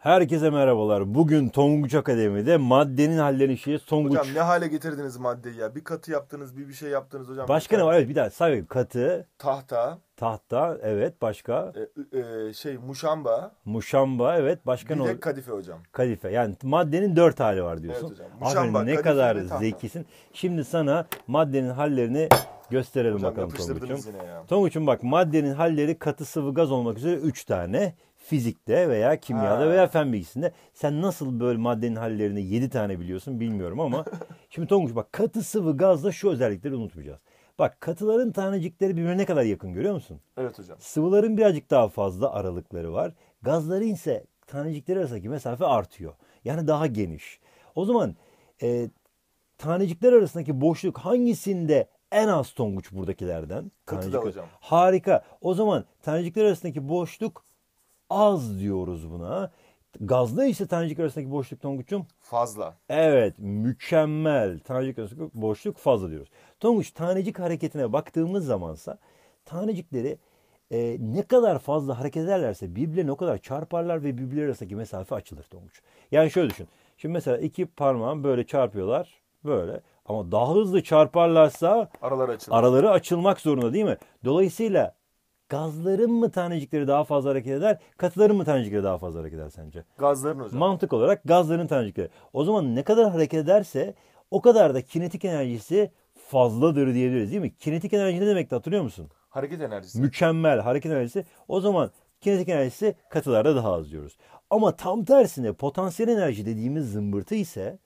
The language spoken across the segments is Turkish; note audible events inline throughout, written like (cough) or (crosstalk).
Herkese merhabalar. Bugün Tonguç Akademi'de maddenin hallerini şeyi Tonguç. Hocam ne hale getirdiniz maddeyi ya? Bir katı yaptınız, bir bir şey yaptınız hocam. Başka ne var? Evet bir daha say katı. Tahta. Tahta evet başka. E, e, şey muşamba. Muşamba evet başka bir ne olur? kadife hocam. Kadife yani maddenin dört hali var diyorsun. Evet hocam. Muşamba, Aferin, ne kadar zekisin. Şimdi sana maddenin hallerini gösterelim hocam, bakalım Tonguç'um. Tonguç'um bak maddenin halleri katı sıvı gaz olmak üzere üç tane fizikte veya kimyada ha. veya fen bilgisinde sen nasıl böyle maddenin hallerini 7 tane biliyorsun bilmiyorum ama (laughs) şimdi Tonguç bak katı sıvı gazda şu özellikleri unutmayacağız. Bak katıların tanecikleri birbirine ne kadar yakın görüyor musun? Evet hocam. Sıvıların birazcık daha fazla aralıkları var. Gazların ise tanecikleri arasındaki mesafe artıyor. Yani daha geniş. O zaman e, tanecikler arasındaki boşluk hangisinde en az tonguç buradakilerden? Katıda tanecikler. hocam. Harika. O zaman tanecikler arasındaki boşluk az diyoruz buna. Gazda ise tanecik arasındaki boşluk Tonguç'um? Fazla. Evet mükemmel. Tanecik arasındaki boşluk fazla diyoruz. Tonguç tanecik hareketine baktığımız zamansa tanecikleri e, ne kadar fazla hareket ederlerse birbirlerine o kadar çarparlar ve birbirleri arasındaki mesafe açılır Tonguç. Yani şöyle düşün. Şimdi mesela iki parmağım böyle çarpıyorlar böyle ama daha hızlı çarparlarsa araları, açılır. araları açılmak zorunda değil mi? Dolayısıyla Gazların mı tanecikleri daha fazla hareket eder? Katıların mı tanecikleri daha fazla hareket eder sence? Gazların hocam. Mantık olarak gazların tanecikleri. O zaman ne kadar hareket ederse o kadar da kinetik enerjisi fazladır diyebiliriz değil mi? Kinetik enerji ne demekti hatırlıyor musun? Hareket enerjisi. Mükemmel hareket enerjisi. O zaman kinetik enerjisi katılarda daha az diyoruz. Ama tam tersine potansiyel enerji dediğimiz zımbırtı ise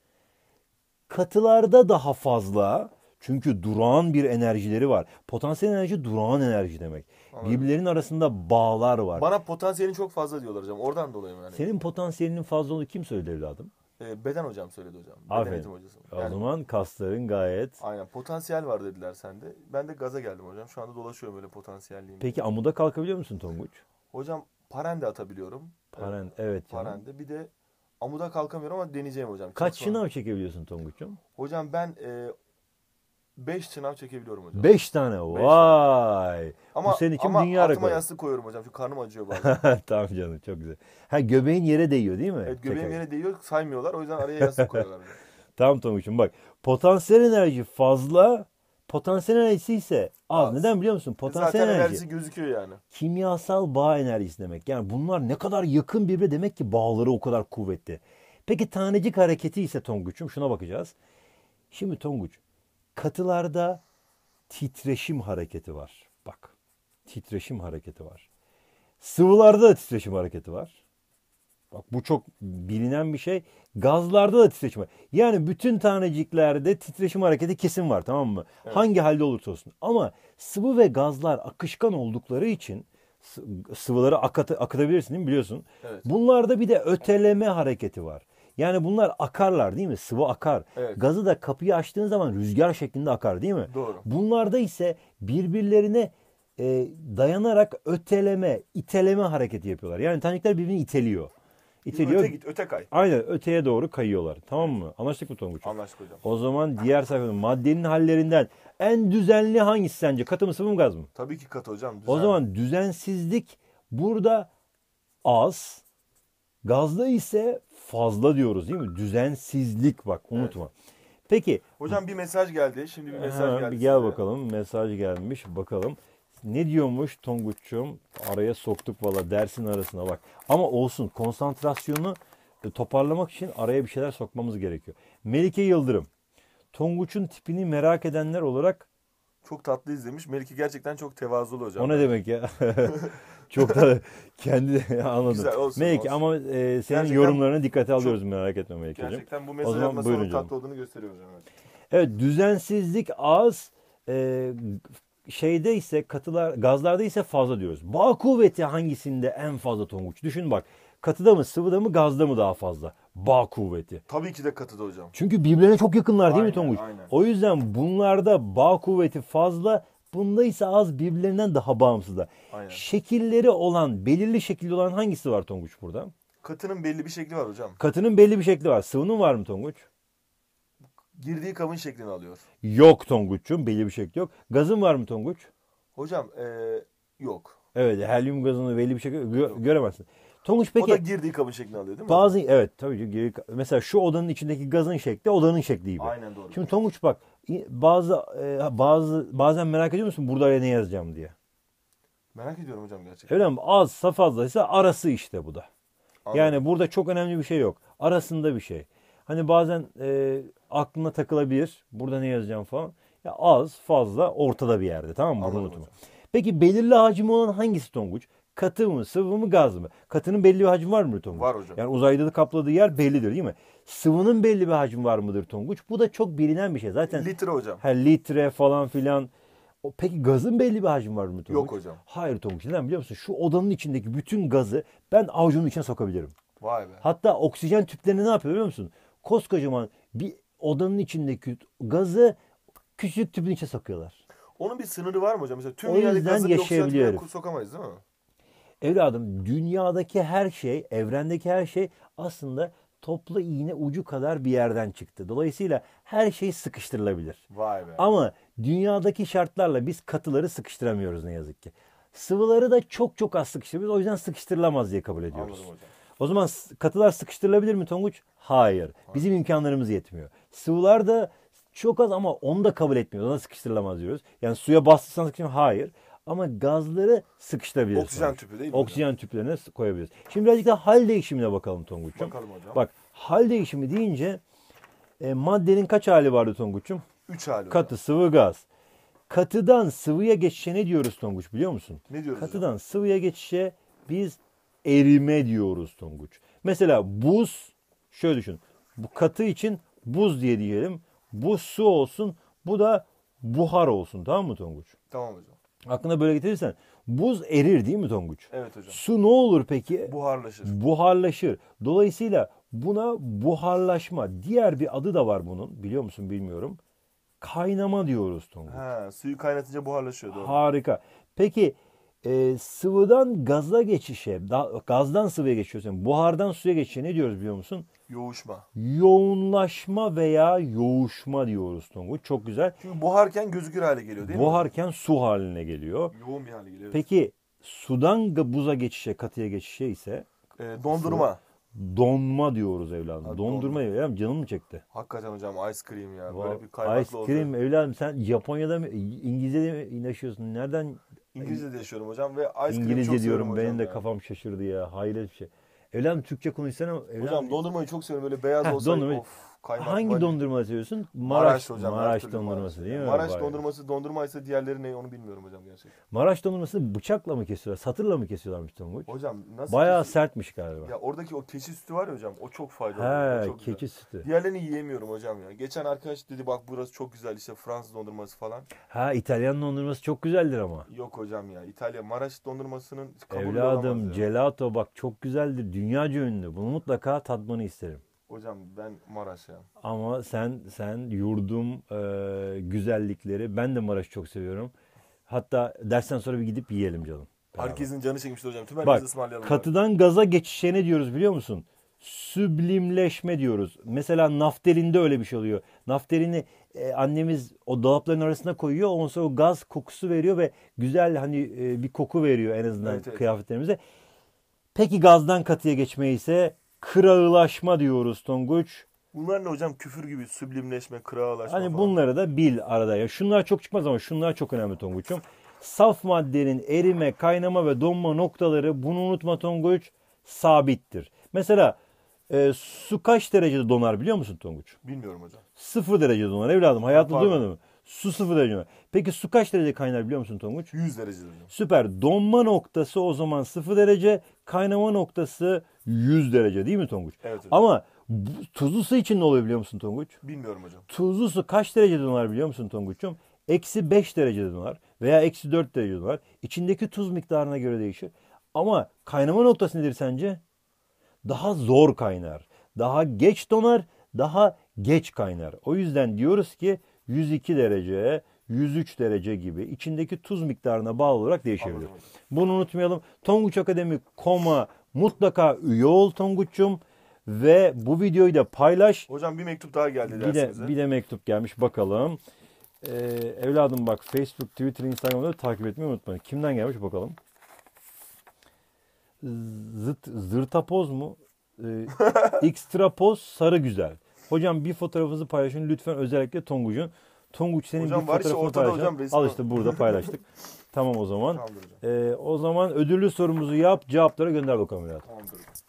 katılarda daha fazla çünkü durağan bir enerjileri var. Potansiyel enerji durağan enerji demek. Anladım. Birbirlerinin arasında bağlar var. Bana potansiyelin çok fazla diyorlar hocam. Oradan dolayı mı yani? Senin potansiyelinin fazla olduğunu kim söyledi evladım? E, beden hocam söyledi hocam. Beden Aferin. eğitim hocası. Yani, o zaman kasların gayet... Aynen potansiyel var dediler sende. Ben de gaza geldim hocam. Şu anda dolaşıyorum böyle potansiyelliğim. Peki amuda kalkabiliyor musun Tonguç? Hocam paren de atabiliyorum. Paren evet. Paren de. Bir de amuda kalkamıyorum ama deneyeceğim hocam. Kaç Çalışmam. şınav çekebiliyorsun Tonguç'um? Hocam ben e, 5 sınav çekebiliyorum hocam. 5 tane vay. Tane. Ama, Bu senin için ama dünya rekoru. Ama yastık koyuyorum hocam. çünkü karnım acıyor bazen. (laughs) tamam canım çok güzel. Ha göbeğin yere değiyor değil mi? Evet göbeğin yere değiyor saymıyorlar. O yüzden araya yastık koyuyorlar. (laughs) tamam Tomuç'um bak potansiyel enerji fazla potansiyel enerjisi ise az. az. Neden biliyor musun? E, potansiyel Zaten enerji. enerjisi gözüküyor yani. Kimyasal bağ enerjisi demek. Yani bunlar ne kadar yakın birbirine demek ki bağları o kadar kuvvetli. Peki tanecik hareketi ise Tonguç'um şuna bakacağız. Şimdi Tonguç Katılarda titreşim hareketi var. Bak titreşim hareketi var. Sıvılarda da titreşim hareketi var. Bak bu çok bilinen bir şey. Gazlarda da titreşim var. Yani bütün taneciklerde titreşim hareketi kesin var tamam mı? Evet. Hangi halde olursa olsun. Ama sıvı ve gazlar akışkan oldukları için sıvıları akat, akıtabilirsin değil mi biliyorsun. Evet. Bunlarda bir de öteleme hareketi var. Yani bunlar akarlar değil mi? Sıvı akar. Evet. Gazı da kapıyı açtığın zaman rüzgar şeklinde akar değil mi? Doğru. Bunlarda ise birbirlerine e, dayanarak öteleme, iteleme hareketi yapıyorlar. Yani tanecikler birbirini iteliyor. İteliyor. Öte git, öte kay. Aynen öteye doğru kayıyorlar. Tamam mı? Anlaştık mı Tonguç? Anlaştık hocam. O zaman diğer sayfada maddenin hallerinden en düzenli hangisi sence? Katı mı sıvı mı gaz mı? Tabii ki katı hocam. Düzenli. O zaman düzensizlik burada az. Gazda ise fazla diyoruz değil mi? Düzensizlik bak unutma. Evet. Peki. Hocam bir mesaj geldi. Şimdi bir mesaj geldi. Bir gel bakalım. Mesaj gelmiş. Bakalım. Ne diyormuş Tonguç'um? Araya soktuk valla dersin arasına bak. Ama olsun konsantrasyonu e, toparlamak için araya bir şeyler sokmamız gerekiyor. Melike Yıldırım. Tonguç'un tipini merak edenler olarak çok tatlı izlemiş. Melike gerçekten çok tevazulu hocam. O ne demek ya? (laughs) çok da kendi (laughs) anladım. Güzel olsun. Melike ama e, senin gerçekten, yorumlarına dikkate alıyoruz çok, merak etme Melike'ciğim. Gerçekten bu mesele yapmasının tatlı olduğunu gösteriyor hocam. Evet düzensizlik az, e, şeyde ise katılar gazlarda ise fazla diyoruz. Bağ kuvveti hangisinde en fazla Tonguç? Düşün bak Katıda mı sıvıda mı gazda mı daha fazla? Bağ kuvveti. Tabii ki de katıda hocam. Çünkü birbirlerine çok yakınlar değil aynen, mi Tonguç? Aynen. O yüzden bunlarda bağ kuvveti fazla bunda ise az birbirlerinden daha bağımsızlar. Aynen. Şekilleri olan belirli şekilde olan hangisi var Tonguç burada? Katının belli bir şekli var hocam. Katının belli bir şekli var. Sıvının var mı Tonguç? Girdiği kabın şeklini alıyor. Yok Tonguç'cum belli bir şekli yok. Gazın var mı Tonguç? Hocam ee, yok. Evet helyum gazını belli bir şekilde gö- göremezsin. Tonguç peki... O da girdiği kabın şeklini alıyor değil mi? Bazı evet tabii ki mesela şu odanın içindeki gazın şekli odanın şekli gibi. Aynen doğru. Şimdi Tonguç bak bazı e, bazı bazen merak ediyor musun burada ne yazacağım diye? Merak ediyorum hocam gerçekten. Öyle mi? fazla, fazlaysa arası işte bu da. Anladım. Yani burada çok önemli bir şey yok. Arasında bir şey. Hani bazen e, aklına takılabilir. Burada ne yazacağım falan. Ya az, fazla, ortada bir yerde. Tamam mı? Bunu unutma. Hocam. Peki belirli hacmi olan hangisi Tonguç? Katı mı, sıvı mı, gaz mı? Katının belli bir hacmi var mı Tonguç? Var hocam. Yani uzayda da kapladığı yer bellidir değil mi? Sıvının belli bir hacmi var mıdır Tonguç? Bu da çok bilinen bir şey. Zaten litre hocam. He, litre falan filan. O, peki gazın belli bir hacmi var mı Tonguç? Yok hocam. Hayır Tonguç. Neden biliyor musun? Şu odanın içindeki bütün gazı ben avucumun içine sokabilirim. Vay be. Hatta oksijen tüplerini ne yapıyor biliyor musun? Koskocaman bir odanın içindeki gazı küçük tüpün içine sokuyorlar. Onun bir sınırı var mı hocam? Mesela tüm o yüzden yaşayabiliyorum. sokamayız değil mi? Evladım dünyadaki her şey, evrendeki her şey aslında toplu iğne ucu kadar bir yerden çıktı. Dolayısıyla her şey sıkıştırılabilir. Vay be. Ama dünyadaki şartlarla biz katıları sıkıştıramıyoruz ne yazık ki. Sıvıları da çok çok az sıkıştırıyoruz. O yüzden sıkıştırılamaz diye kabul ediyoruz. hocam. O zaman katılar sıkıştırılabilir mi Tonguç? Hayır. Bizim imkanlarımız yetmiyor. Sıvılar da çok az ama onu da kabul etmiyoruz. Ona sıkıştırılamaz diyoruz. Yani suya bastıysan sıkıştırılamaz. Hayır. Ama gazları sıkıştırabiliriz. Oksijen sonuç. tüpü değil mi? Oksijen hocam? tüplerine koyabiliriz. Şimdi birazcık da hal değişimine bakalım Tonguç'um. Bakalım hocam. Bak hal değişimi deyince e, maddenin kaç hali vardı Tonguç'um? Üç hali. Katı, hocam. sıvı, gaz. Katıdan sıvıya geçişe ne diyoruz Tonguç biliyor musun? Ne diyoruz? Katıdan hocam? sıvıya geçişe biz erime diyoruz Tonguç. Mesela buz şöyle düşün. Bu katı için buz diye diyelim. Bu su olsun. Bu da buhar olsun. Tamam mı Tonguç? Tamam hocam. Aklına böyle getirirsen buz erir değil mi Tonguç? Evet hocam. Su ne olur peki? Buharlaşır. Buharlaşır. Dolayısıyla buna buharlaşma. Diğer bir adı da var bunun. Biliyor musun bilmiyorum. Kaynama diyoruz Tonguç. Ha, suyu kaynatınca buharlaşıyor. Doğru. Harika. Peki e, sıvıdan gaza geçişe, da, gazdan sıvıya geçiyorsun. Buhardan suya geçişe ne diyoruz biliyor musun? Yoğuşma. Yoğunlaşma veya yoğuşma diyoruz Tonguç. Çok güzel. Çünkü buharken gözükür hale geliyor değil buharken mi? Buharken su haline geliyor. Yoğun bir hale geliyor. Peki sudan buza geçişe, katıya geçişe ise? E, dondurma. Su, donma diyoruz evladım. Abi, dondurma dondur. evladım canım mı çekti? Hakikaten hocam ice cream ya. Böyle bir kaymaklı Ice cream oldu. evladım sen Japonya'da mı İngiltere'de mi yaşıyorsun? Nereden İngilizce de yaşıyorum hocam ve ice cream İngilizce çok diyorum benim de ya. kafam şaşırdı ya. Hayret bir şey. Evlen Türkçe konuşsana. Evladım. Hocam dondurmayı çok seviyorum böyle beyaz Heh, Dondurmayı... Of kaymak. Hangi dondurma seviyorsun? Maraş, Maraş hocam. Maraş dondurması değil mi? Maraş bayağı? dondurması dondurmaysa diğerleri ne onu bilmiyorum hocam gerçekten. Maraş dondurması bıçakla mı kesiyorlar? Satırla mı kesiyorlarmış Tonguç? Hocam nasıl? Bayağı kesi... sertmiş galiba. Ya oradaki o keçi sütü var ya hocam o çok faydalı. He çok keçi güzel. sütü. Diğerlerini yiyemiyorum hocam ya. Geçen arkadaş dedi bak burası çok güzel işte Fransız dondurması falan. Ha İtalyan dondurması çok güzeldir ama. Yok hocam ya İtalya Maraş dondurmasının kabulü Evladım gelato bak çok güzeldir. Dünyaca ünlü. Bunu mutlaka tatmanı isterim. Hocam ben Maraş'a. Ama sen sen yurdum e, güzellikleri. Ben de Maraş'ı çok seviyorum. Hatta dersten sonra bir gidip yiyelim canım. Herkesin canı çekmiştir hocam. Tüm herkes ısmarlayalım. Katıdan bari. gaza geçişe ne diyoruz biliyor musun? Süblimleşme diyoruz. Mesela naftalinde öyle bir şey oluyor. Naftalini e, annemiz o dolapların arasına koyuyor. Ondan sonra o gaz kokusu veriyor ve güzel hani e, bir koku veriyor en azından evet, evet. kıyafetlerimize. Peki gazdan katıya geçmeyi ise Kırağılaşma diyoruz Tonguç. Bunlar ne hocam? Küfür gibi süblimleşme, kırağılaşma Hani falan. bunları da bil arada. Ya şunlar çok çıkmaz ama şunlar çok önemli Tonguç'um. Saf maddenin erime, kaynama ve donma noktaları bunu unutma Tonguç sabittir. Mesela e, su kaç derecede donar biliyor musun Tonguç? Bilmiyorum hocam. Sıfır derecede donar evladım. Hayatını duymadın mı? Su sıfır derece Peki su kaç derece kaynar biliyor musun Tonguç? 100 derece dönüyor. Süper. Donma noktası o zaman sıfır derece. Kaynama noktası 100 derece değil mi Tonguç? Evet hocam. Ama bu, tuzlu su için ne oluyor biliyor musun Tonguç? Bilmiyorum hocam. Tuzlu su kaç derece donar biliyor musun Tonguç'um? Eksi 5 derece donar veya eksi 4 derece donar. İçindeki tuz miktarına göre değişir. Ama kaynama noktası nedir sence? Daha zor kaynar. Daha geç donar, daha geç kaynar. O yüzden diyoruz ki 102 derece, 103 derece gibi içindeki tuz miktarına bağlı olarak değişebilir. Bunu unutmayalım. Tonguç Akademi koma mutlaka üye ol Tonguç'cum ve bu videoyu da paylaş. Hocam bir mektup daha geldi bir de, bir de mektup gelmiş bakalım. Ee, evladım bak Facebook, Twitter, Instagram'da takip etmeyi unutmayın. Kimden gelmiş bakalım. Zıt, zırtapoz mu? Ee, (laughs) Xtrapoz sarı güzel. Hocam bir fotoğrafınızı paylaşın lütfen özellikle Tonguç'un. Tonguç senin hocam, bir fotoğrafını paylaşın. Hocam, Al işte burada paylaştık. (laughs) tamam o zaman. Ee, o zaman ödüllü sorumuzu yap cevapları gönder bakalım. Tamamdır